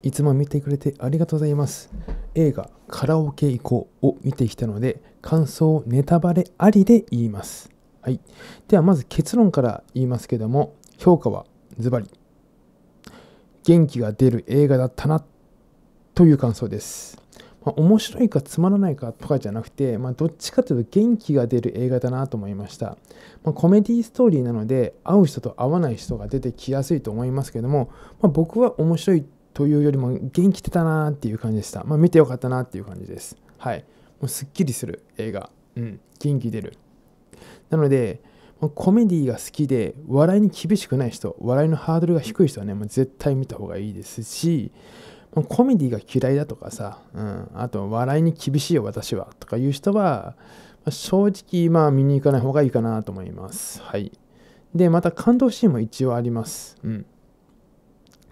いつも見てくれてありがとうございます。映画カラオケ行こうを見てきたので、感想をネタバレありで言います。はい。ではまず結論から言いますけども、評価はズバリ。元気が出る映画だったなという感想です。まあ、面白いかつまらないかとかじゃなくて、まあ、どっちかというと元気が出る映画だなと思いました。まあ、コメディストーリーなので、会う人と会わない人が出てきやすいと思いますけども、まあ、僕は面白いというよりも元気出たなーっていう感じでした。まあ、見てよかったなっていう感じです。はい。もうすっきりする映画。うん。元気出る。なので、コメディが好きで、笑いに厳しくない人、笑いのハードルが低い人はね、もう絶対見た方がいいですし、コメディが嫌いだとかさ、うん、あと笑いに厳しいよ私はとかいう人は、ま正直まあ見に行かない方がいいかなと思います。はい。で、また感動シーンも一応あります。うん。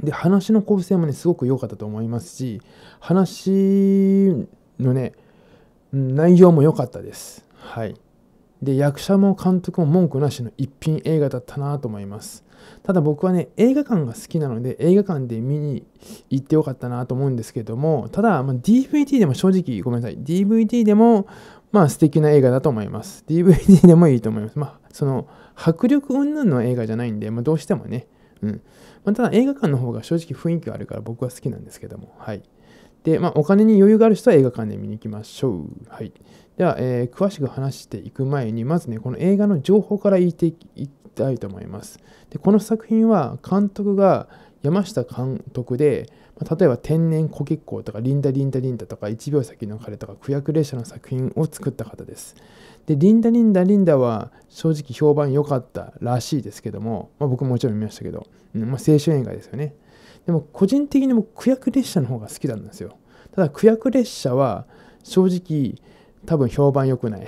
で話の構成もねすごく良かったと思いますし話のね内容も良かったですはいで役者も監督も文句なしの一品映画だったなと思いますただ僕はね映画館が好きなので映画館で見に行って良かったなと思うんですけどもただ、ま DVD でも正直ごめんなさい DVD でもまあ素敵な映画だと思います DVD でもいいと思いますまあその迫力云々の映画じゃないんで、まあ、どうしてもねうんまあ、ただ映画館の方が正直雰囲気があるから僕は好きなんですけども。はい。で、まあ、お金に余裕がある人は映画館で見に行きましょう。はい。では、えー、詳しく話していく前に、まずね、この映画の情報から言っていきたいと思います。で、この作品は監督が山下監督で、例えば天然小月光とかリンダリンダリンダとか1秒先の彼とか区役列車の作品を作った方です。でリンダリンダリンダは正直評判良かったらしいですけども、まあ、僕ももちろん見ましたけど、うんまあ、青春映画ですよね。でも個人的にも区役列車の方が好きなんですよ。ただ区役列車は正直多分評判良くない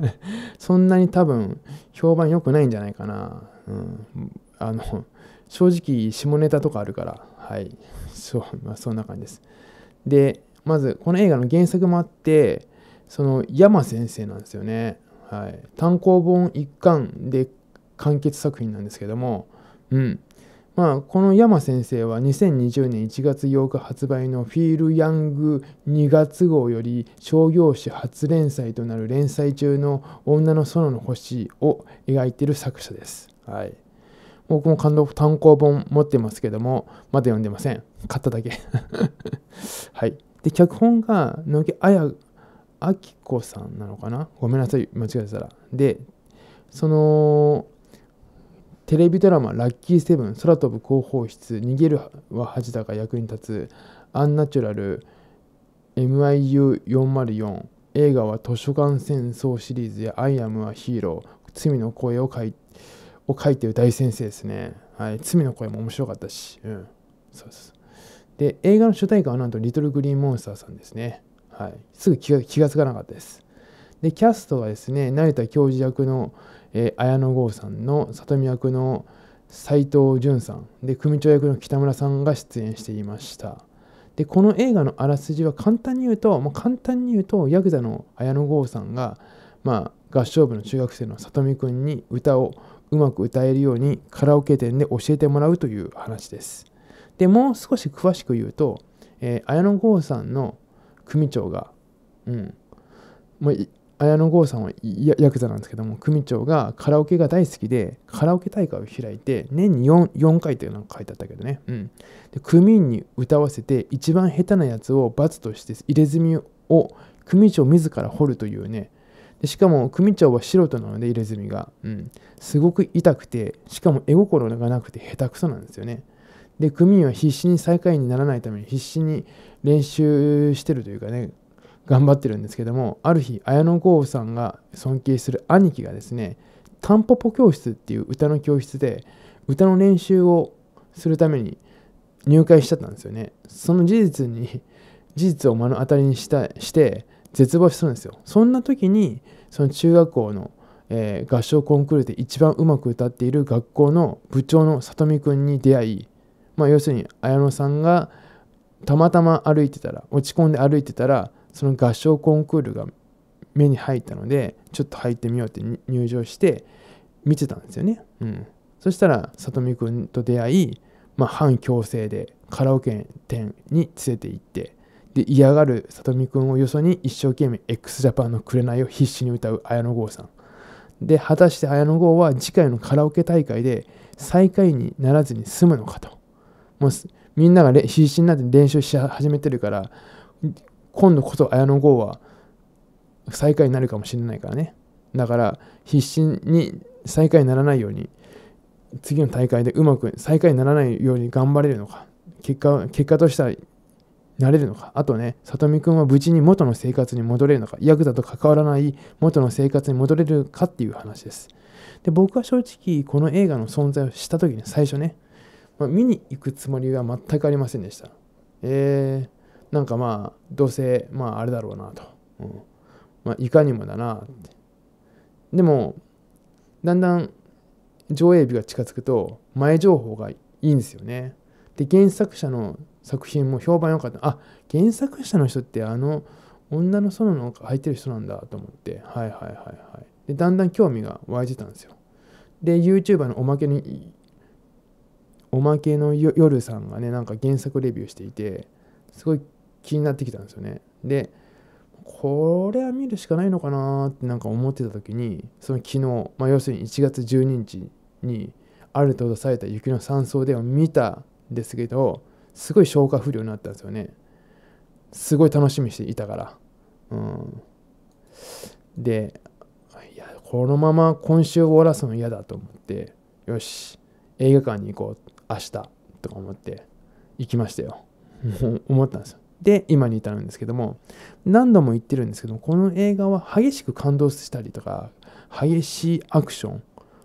そんなに多分評判良くないんじゃないかな。うん、あの正直下ネタとかあるからはい。そう、まあ、そんな感じです。で、まず、この映画の原作もあって、その山先生なんですよね。はい、単行本一巻で完結作品なんですけども、うん。まあ、この山先生は2020年1月8日発売のフィール・ヤング2月号より商業誌初連載となる連載中の女の園の星を描いている作者です。はい。僕も感動単行本持ってますけども、まだ読んでません。買っただけ。はい。で、脚本が、野木綾明子さんなのかなごめんなさい、間違えたら。で、その、テレビドラマ「ラッキーセブン空飛ぶ広報室逃げるは恥だが役に立つ」「アンナチュラル」「MIU404」映画は図書館戦争シリーズや「アイアムはヒーロー」「罪の声を書いて、を書いてる大先生ですね。はい、罪の声も面白かったし、うん、そうです。で、映画の主題歌はなんとリトルグリーンモンスターさんですね。はい、すぐ気が気がつかなかったです。で、キャストはですね、成田教授役の、えー、綾野剛さんの、里見役の斎藤淳さん、で、組長役の北村さんが出演していました。で、この映画のあらすじは簡単に言うと、もう簡単に言うと、ヤクザの綾野剛さんが、まあ、合唱部の中学生の里見くんに歌をうまく歌えるようにカラオケ店で教えてもらうという話です。でもう少し詳しく言うと、えー、綾野剛さんの組長が、うん、もう綾野剛さんはヤクザなんですけども組長がカラオケが大好きでカラオケ大会を開いて年に 4, 4回というのが書いてあったけどね、うん、で組員に歌わせて一番下手なやつを罰として入れ墨を組長自ら掘るというねしかも組長は素人なので入れ墨が、うん、すごく痛くてしかも絵心がなくて下手くそなんですよねで組員は必死に最下位にならないために必死に練習してるというかね頑張ってるんですけどもある日綾野剛さんが尊敬する兄貴がですねタンポポ教室っていう歌の教室で歌の練習をするために入会しちゃったんですよねその事実に事実を目の当たりにしたして絶望うなんですよそんな時にその中学校の、えー、合唱コンクールで一番うまく歌っている学校の部長の里見くんに出会い、まあ、要するに綾乃さんがたまたま歩いてたら落ち込んで歩いてたらその合唱コンクールが目に入ったのでちょっと入ってみようって入場して見てたんですよね、うん、そしたら里見くんと出会い、まあ、反強制でカラオケ店に連れて行ってで嫌がる里見くんをよそに一生懸命 x ジャパンの紅を必死に歌う綾野剛さんで果たして綾野剛は次回のカラオケ大会で最下位にならずに済むのかともうみんなが必死になって練習し始めてるから今度こそ綾野剛は最下位になるかもしれないからねだから必死に最下位にならないように次の大会でうまく最下位にならないように頑張れるのか結果結果としてはなれるのか、あとね、里見くんは無事に元の生活に戻れるのか、ヤクザと関わらない元の生活に戻れるかっていう話です。で、僕は正直、この映画の存在を知った時に最初ね、まあ、見に行くつもりは全くありませんでした。えー、なんかまあ、どうせ、まああれだろうなと。うん、まあ、いかにもだなって。でも、だんだん上映日が近づくと、前情報がいいんですよね。で、原作者の作品も評判良かったあ原作者の人ってあの女の園の入ってる人なんだと思ってはいはいはいはいでだんだん興味が湧いてたんですよで YouTuber のおまけにおまけの夜さんがねなんか原作レビューしていてすごい気になってきたんですよねでこれは見るしかないのかなってなんか思ってた時にその昨日、まあ、要するに1月12日にあると出された雪の山荘では見たんですけどすごい消化不良になったんですよねすごい楽しみにしていたからうんでいやこのまま今週終わらすの嫌だと思ってよし映画館に行こう明日とか思って行きましたよ 思ったんですよで今に至るんですけども何度も言ってるんですけどこの映画は激しく感動したりとか激しいアクション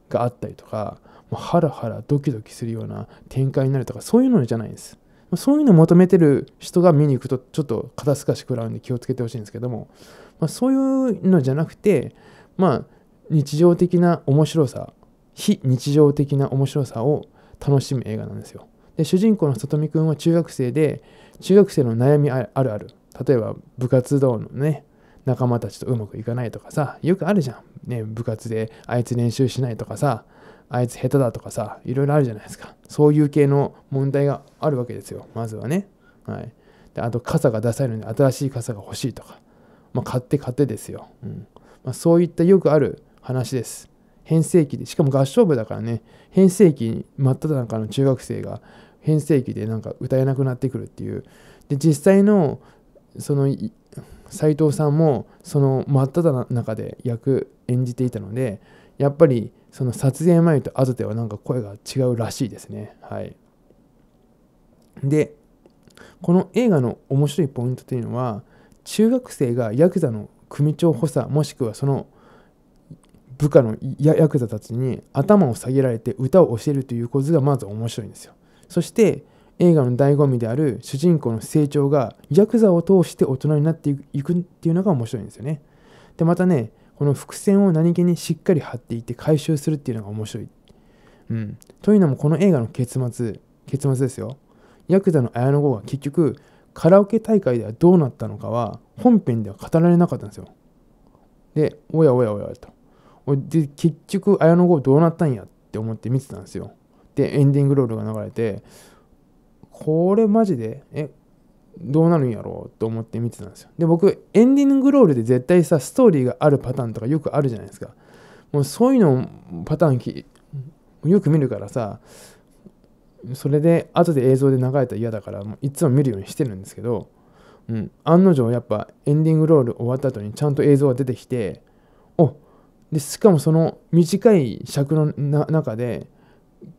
があったりとかもうハラハラドキドキするような展開になるとかそういうのじゃないんですそういうのを求めてる人が見に行くとちょっと肩透かし食らうんで気をつけてほしいんですけども、まあ、そういうのじゃなくて、まあ、日常的な面白さ非日常的な面白さを楽しむ映画なんですよ。で主人公の里見くんは中学生で中学生の悩みあるある例えば部活動のね仲間たちとうまくいかないとかさよくあるじゃん、ね、部活であいつ練習しないとかさあいつ下手だとかさ、いろいろあるじゃないですか。そういう系の問題があるわけですよ、まずはね。はい。であと、傘が出されるので、新しい傘が欲しいとか。まあ、買って買ってですよ。うんまあ、そういったよくある話です。変成期で、しかも合唱部だからね、変成期真っ只中の中学生が変成期でなんか歌えなくなってくるっていう。で、実際の、その、斎藤さんもその真っ只中で役演じていたのでやっぱりその撮影前と後ではなんか声が違うらしいですね。はい。で、この映画の面白いポイントというのは、中学生がヤクザの組長補佐、もしくはその部下のヤクザたちに頭を下げられて歌を教えるということがまず面白いんですよ。そして、映画の醍醐味である主人公の成長がヤクザを通して大人になっていくっていうのが面白いんですよね。でまたねこの伏線を何気にしっかり張っていって回収するっていうのが面白い。うん、というのもこの映画の結末結末ですよヤクザの綾野剛が結局カラオケ大会ではどうなったのかは本編では語られなかったんですよでおやおやおやとで結局綾野剛どうなったんやって思って見てたんですよでエンディングロールが流れてこれマジでえどうなるんやろうと思って見てたんですよで僕エンディングロールで絶対さストーリーがあるパターンとかよくあるじゃないですかもうそういうのパターンきよく見るからさそれで後で映像で流れたら嫌だからもういつも見るようにしてるんですけど、うん、案の定やっぱエンディングロール終わった後にちゃんと映像が出てきておでしかもその短い尺の中で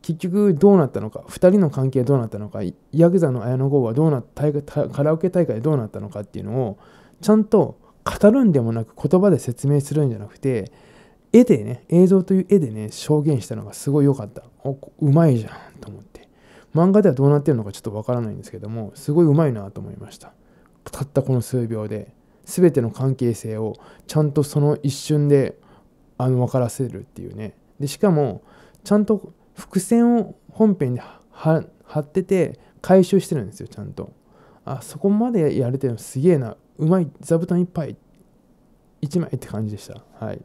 結局どうなったのか2人の関係どうなったのかヤクザの綾野剛はどうなったカラオケ大会どうなったのかっていうのをちゃんと語るんでもなく言葉で説明するんじゃなくて絵でね映像という絵でね証言したのがすごい良かったおうまいじゃんと思って漫画ではどうなってるのかちょっとわからないんですけどもすごいうまいなと思いましたたったこの数秒で全ての関係性をちゃんとその一瞬であの分からせるっていうねでしかもちゃんと伏線を本編で貼ってて回収してるんですよちゃんとあそこまでやれてるのすげえなうまい座布団いっぱい1枚って感じでしたはい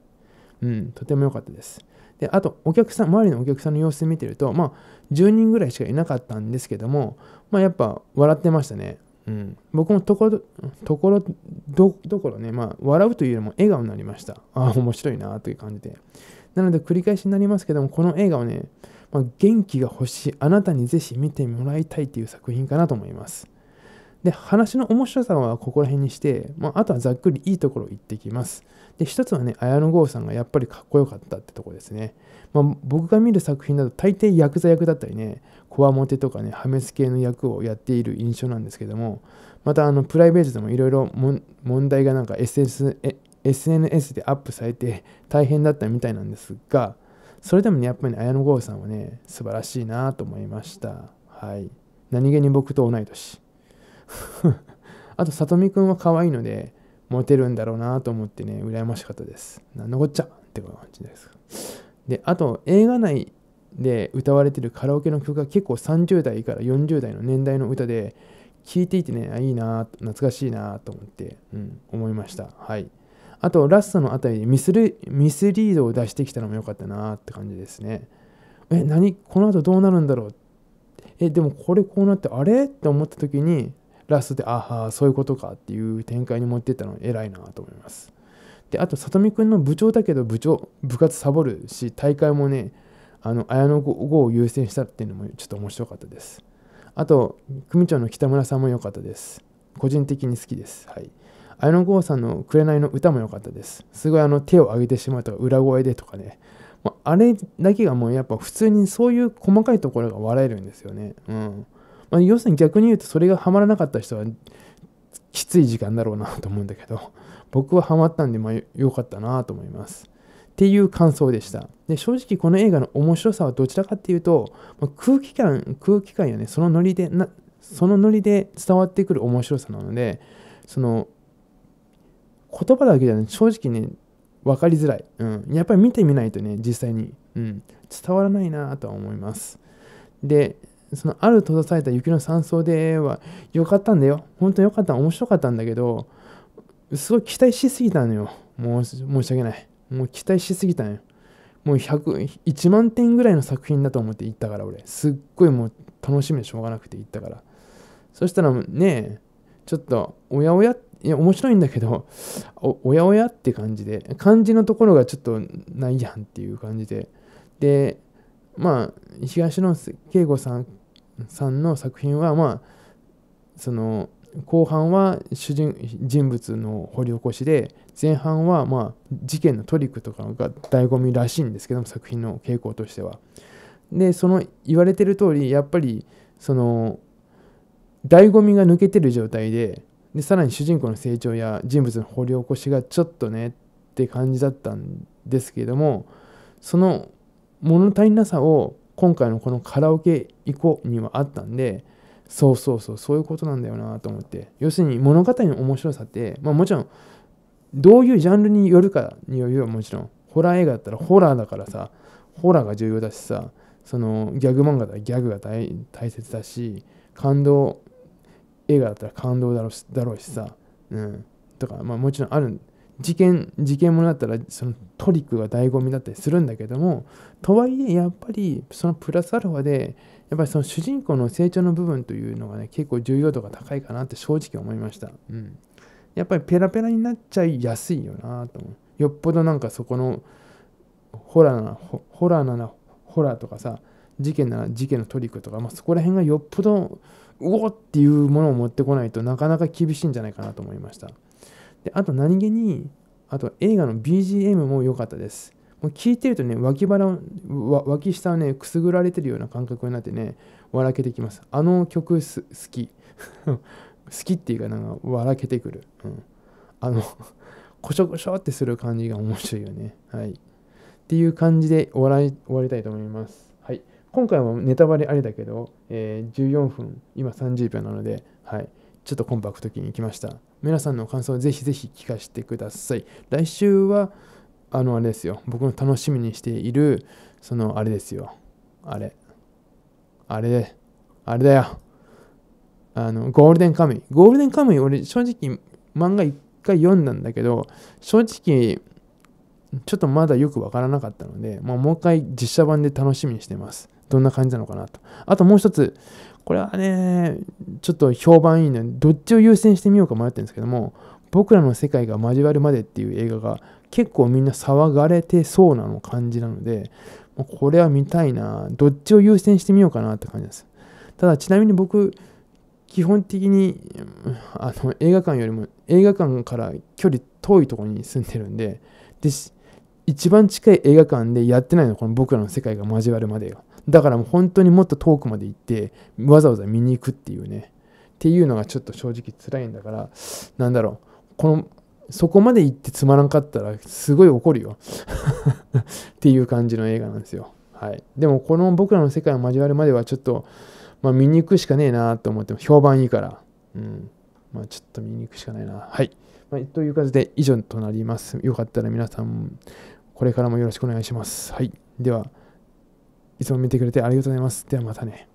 うんとても良かったですであとお客さん周りのお客さんの様子見てるとまあ10人ぐらいしかいなかったんですけどもまあやっぱ笑ってましたねうん、僕もところところどころね、まあ、笑うというよりも笑顔になりました。ああ、面白いなという感じで。なので、繰り返しになりますけども、この映画をね、まあ、元気が欲しいあなたにぜひ見てもらいたいという作品かなと思います。で、話の面白さはここら辺にして、まあ、あとはざっくりいいところを言ってきます。で、一つはね、綾野剛さんがやっぱりかっこよかったってとこですね。まあ、僕が見る作品だと大抵ヤクザ役だったりね、こわもてとかね、破滅系の役をやっている印象なんですけども、またあのプライベートでもいろいろ問題がなんか SS SNS でアップされて大変だったみたいなんですが、それでもねやっぱり、綾野剛さんはね素晴らしいなと思いましたはい何気に僕と同い年 あと里見くんは可愛いのでモテるんだろうなと思ってね羨ましかったですなんのこっちゃって感じですであと映画内で歌われてるカラオケの曲が結構30代から40代の年代の歌で聴いていてねいいな懐かしいなと思って、うん、思いましたはいあとラストのあたりでミスリードを出してきたのも良かったなって感じですね。え、何この後どうなるんだろうえ、でもこれこうなってあれって思った時にラストでああ、そういうことかっていう展開に持ってったの偉いなと思います。で、あと里見くんの部長だけど部長、部活サボるし大会もね、あの綾野剛を優先したっていうのもちょっと面白かったです。あと、組長の北村さんも良かったです。個人的に好きです。はい。綾野剛さんの「紅の歌」も良かったです。すごいあの手を上げてしまうとか裏声でとかね。まあ、あれだけがもうやっぱ普通にそういう細かいところが笑えるんですよね。うんまあ、要するに逆に言うとそれがハマらなかった人はきつい時間だろうなと思うんだけど僕はハマったんでまあ良かったなと思います。っていう感想でした。で正直この映画の面白さはどちらかっていうと、まあ、空気感空気感やねそのノリでなそのノリで伝わってくる面白さなのでその言葉だけじゃね、正直ね、分かりづらい。うん。やっぱり見てみないとね、実際に、うん、伝わらないなとは思います。で、そのある閉ざされた雪の山荘では良かったんだよ。本当に良かった。面白かったんだけど、すごい期待しすぎたのよ。もう申し訳ない。もう期待しすぎたのよ。もう100、1万点ぐらいの作品だと思って行ったから俺。すっごいもう楽しみでしょうがなくて行ったから。そしたらね、ちょっとおやおやっいや、面白いんだけど、おやおやって感じで、漢字のところがちょっとないやんっていう感じで、で、まあ、東野圭吾さんさんの作品は、まあ、その、後半は主人人物の掘り起こしで前半はまあ事件のトリックとかが醍醐味らしいんですけども作品の傾向としては。でその言われてる通りやっぱりその醍醐味が抜けてる状態ででさらに主人公の成長や人物の掘り起こしがちょっとねって感じだったんですけれどもその物足りなさを今回のこのカラオケ行こうにはあったんでそうそうそうそういうことなんだよなと思って要するに物語の面白さって、まあ、もちろんどういうジャンルによるかによるよもちろんホラー映画だったらホラーだからさホラーが重要だしさそのギャグ漫画だギャグが大切だし感動映画だったら感動だろだろうしさ、うん、とか、まあ、もちろんある事件事件ものだったらそのトリックが醍醐味だったりするんだけどもとはいえやっぱりそのプラスアルファでやっぱりその主人公の成長の部分というのがね結構重要度が高いかなって正直思いました、うん、やっぱりペラペラになっちゃいやすいよなと思うよっぽどなんかそこのホラーなホラーなホラーとかさ事件なら事件のトリックとか、まあ、そこら辺がよっぽどうおっていうものを持ってこないとなかなか厳しいんじゃないかなと思いましたであと何気にあと映画の BGM も良かったですもう聞いてるとね脇腹を脇下をねくすぐられてるような感覚になってね笑けてきますあの曲好き 好きっていうかなんか笑けてくる、うん、あのこしょこしょってする感じが面白いよねはいっていう感じで終わりたいと思います今回もネタバレありだけど、えー、14分、今30秒なので、はい、ちょっとコンパクトに行きました。皆さんの感想をぜひぜひ聞かせてください。来週は、あの、あれですよ。僕の楽しみにしている、その、あれですよ。あれ。あれ、あれだよ。あの、ゴールデンカムイ。ゴールデンカムイ、俺、正直、漫画1回読んだんだけど、正直、ちょっとまだよくわからなかったので、まあ、もう一回実写版で楽しみにしてます。どんな感じなのかなと。あともう一つ、これはね、ちょっと評判いいので、どっちを優先してみようか迷ってるんですけども、僕らの世界が交わるまでっていう映画が結構みんな騒がれてそうなの感じなので、これは見たいな、どっちを優先してみようかなって感じです。ただちなみに僕、基本的にあの映画館よりも映画館から距離遠いところに住んでるんでで一番近い映画館でやってないのこの僕らの世界が交わるまでよだからもう本当にもっと遠くまで行ってわざわざ見に行くっていうねっていうのがちょっと正直辛いんだからなんだろうこのそこまで行ってつまらんかったらすごい怒るよ っていう感じの映画なんですよ。はい、でもこの僕らの世界を交わるまではちょっと、まあ、見に行くしかねえなと思っても評判いいから、うんまあ、ちょっと見に行くしかないな。はい、まあ、という感じで以上となります。よかったら皆さんこれからもよろしくお願いします。はい、ではいつも見てくれてありがとうございます。ではまたね。